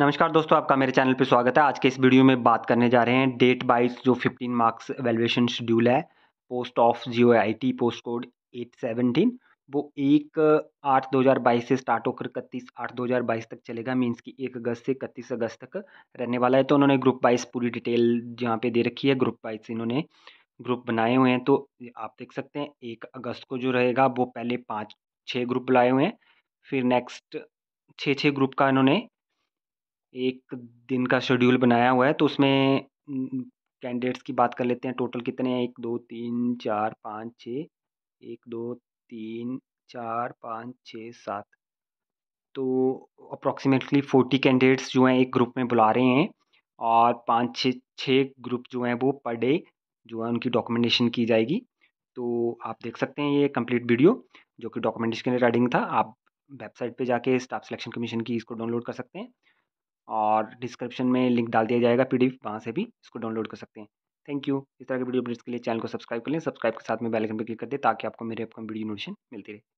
नमस्कार दोस्तों आपका मेरे चैनल पर स्वागत है आज के इस वीडियो में बात करने जा रहे हैं डेट वाइज जो 15 मार्क्स वैल्यूएशन शेड्यूल है पोस्ट ऑफ जियो आई पोस्ट कोड 817 वो एक आठ दो हज़ार बाईस से स्टार्ट होकर इकतीस आठ दो हज़ार बाईस तक चलेगा मीन्स कि एक अगस्त से इकतीस अगस्त तक रहने वाला है तो उन्होंने ग्रुप वाइज पूरी डिटेल यहाँ पे दे रखी है ग्रुप वाइज इन्होंने ग्रुप बनाए हुए हैं तो आप देख सकते हैं एक अगस्त को जो रहेगा वो पहले पाँच छः ग्रुप बुलाए हुए हैं फिर नेक्स्ट छः छः ग्रुप का इन्होंने एक दिन का शेड्यूल बनाया हुआ है तो उसमें कैंडिडेट्स की बात कर लेते हैं टोटल कितने हैं एक दो तीन चार पाँच छः एक दो तीन चार पाँच छः सात तो अप्रॉक्सीमेटली फोर्टी कैंडिडेट्स जो हैं एक ग्रुप में बुला रहे हैं और पाँच छः छः ग्रुप जो हैं वो पर डे जो है उनकी डॉक्यूमेंटेशन की जाएगी तो आप देख सकते हैं ये कंप्लीट वीडियो जो कि डॉक्यूमेंटेशन के रिगार्डिंग था आप वेबसाइट पे जाके स्टाफ सिलेक्शन कमीशन की इसको डाउनलोड कर सकते हैं और डिस्क्रिप्शन में लिंक डाल दिया जाएगा पी डी वहाँ से भी इसको डाउनलोड कर सकते हैं थैंक यू इस तरह के वीडियो अपडेट्स के लिए चैनल को सब्सक्राइब कर लें सब्सक्राइब के साथ में बेल आइकन पर क्लिक कर दें ताकि आपको मेरे अपकमिंग वीडियो नोटिफिकेशन मिलती रहे